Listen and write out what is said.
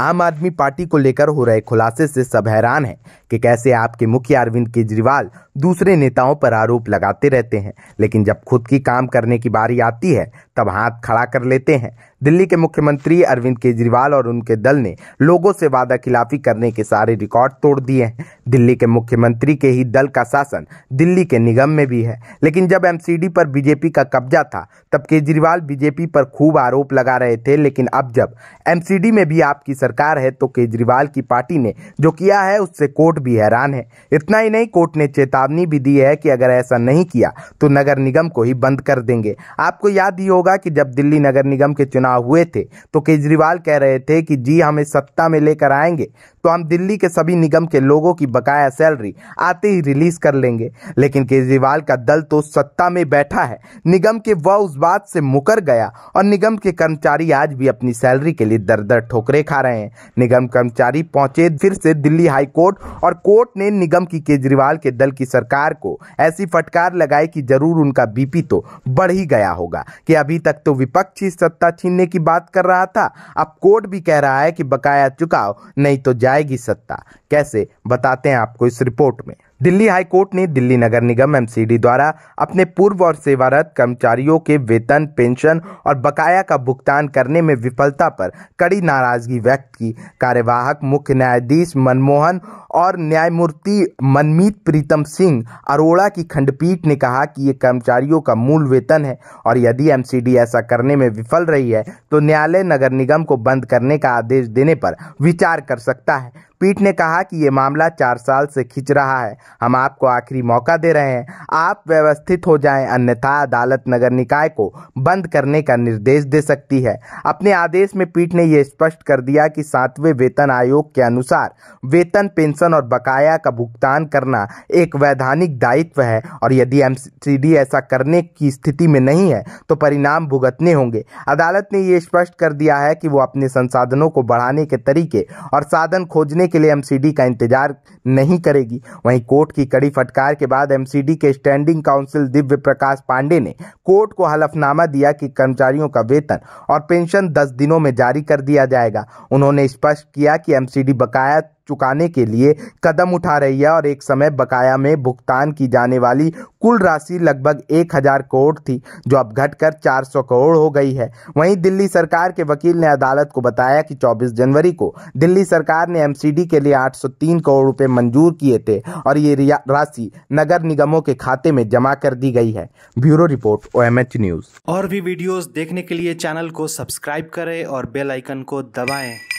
आम आदमी पार्टी को लेकर हो रहे खुलासे से सब हैरान हैं कि कैसे आपके मुखिया अरविंद केजरीवाल दूसरे नेताओं पर आरोप लगाते रहते हैं लेकिन जब खुद की काम करने की बारी आती है तब हाथ खड़ा कर लेते हैं दिल्ली के मुख्यमंत्री अरविंद केजरीवाल और उनके दल ने लोगों से वादा खिलाफी करने के सारे रिकॉर्ड तोड़ दिए हैं दिल्ली के मुख्यमंत्री के ही दल का शासन दिल्ली के निगम में भी है लेकिन जब एमसीडी पर बीजेपी का कब्जा था तब केजरीवाल बीजेपी पर खूब आरोप लगा रहे थे लेकिन अब जब एमसीडी में भी आपकी सरकार है तो केजरीवाल की पार्टी ने जो किया है उससे कोर्ट भी हैरान है इतना ही नहीं कोर्ट ने चेतावनी भी दी है कि अगर ऐसा नहीं किया तो नगर निगम को ही बंद कर देंगे आपको याद ही हो होगा कि जब दिल्ली नगर निगम के चुनाव हुए थे तो केजरीवाल कह रहे थे कि जी हमें सत्ता में लेकर आएंगे तो हम दिल्ली के सभी निगम के लोगों की बकाया सैलरी आते ही रिलीज कर लेंगे लेकिन केजरीवाल का दल तो सत्ता में बैठा है निगम के वह उस बात से मुकर गया और निगम के कर्मचारी आज भी अपनी सैलरी के लिए दर दर ठोकरे खा रहे हैं निगम कर्मचारी पहुंचे फिर से दिल्ली हाई कोर्ट और कोर्ट ने निगम की केजरीवाल के दल की सरकार को ऐसी फटकार लगाई कि जरूर उनका बीपी तो बढ़ ही गया होगा कि अभी तक तो विपक्ष ही सत्ता छीनने की बात कर रहा था अब कोर्ट भी कह रहा है कि बकाया चुकाओ नहीं तो जाए जाएगी सत्ता कैसे बताते हैं आपको इस रिपोर्ट में दिल्ली हाईकोर्ट ने दिल्ली नगर निगम एमसीडी द्वारा अपने पूर्व और सेवारत कर्मचारियों के वेतन पेंशन और बकाया का भुगतान करने में विफलता पर कड़ी नाराजगी व्यक्त की कार्यवाहक मुख्य न्यायाधीश मनमोहन और न्यायमूर्ति मनमीत प्रीतम सिंह अरोड़ा की खंडपीठ ने कहा कि ये कर्मचारियों का मूल वेतन है और यदि एम ऐसा करने में विफल रही है तो न्यायालय नगर निगम को बंद करने का आदेश देने पर विचार कर सकता है पीठ ने कहा कि ये मामला चार साल से खिंच रहा है हम आपको आखिरी मौका दे रहे हैं आप व्यवस्थित हो जाएं अन्यथा अदालत नगर निकाय को बंद करने का निर्देश दे सकती है अपने आदेश में पीठ ने यह स्पष्ट कर दिया कि सातवें वेतन आयोग के अनुसार वेतन पेंशन और बकाया का भुगतान करना एक वैधानिक दायित्व है और यदि एम ऐसा करने की स्थिति में नहीं है तो परिणाम भुगतने होंगे अदालत ने यह स्पष्ट कर दिया है कि वो अपने संसाधनों को बढ़ाने के तरीके और साधन खोजने के लिए एमसीडी का इंतजार नहीं करेगी वहीं कोर्ट की कड़ी फटकार के बाद एमसीडी के स्टैंडिंग काउंसिल दिव्य प्रकाश पांडे ने कोर्ट को हलफनामा दिया कि कर्मचारियों का वेतन और पेंशन दस दिनों में जारी कर दिया जाएगा उन्होंने स्पष्ट किया कि एमसीडी बकाया चुकाने के लिए कदम उठा रही है और एक समय बकाया में भुगतान की जाने वाली कुल राशि लगभग एक हजार करोड़ थी जो अब घटकर 400 करोड़ हो गई है वहीं दिल्ली सरकार के वकील ने अदालत को बताया कि 24 जनवरी को दिल्ली सरकार ने एमसीडी के लिए 803 करोड़ रुपए मंजूर किए थे और ये राशि नगर निगमों के खाते में जमा कर दी गई है ब्यूरो रिपोर्ट ओ न्यूज और भी वीडियो देखने के लिए चैनल को सब्सक्राइब करें और बेलाइकन को दबाएं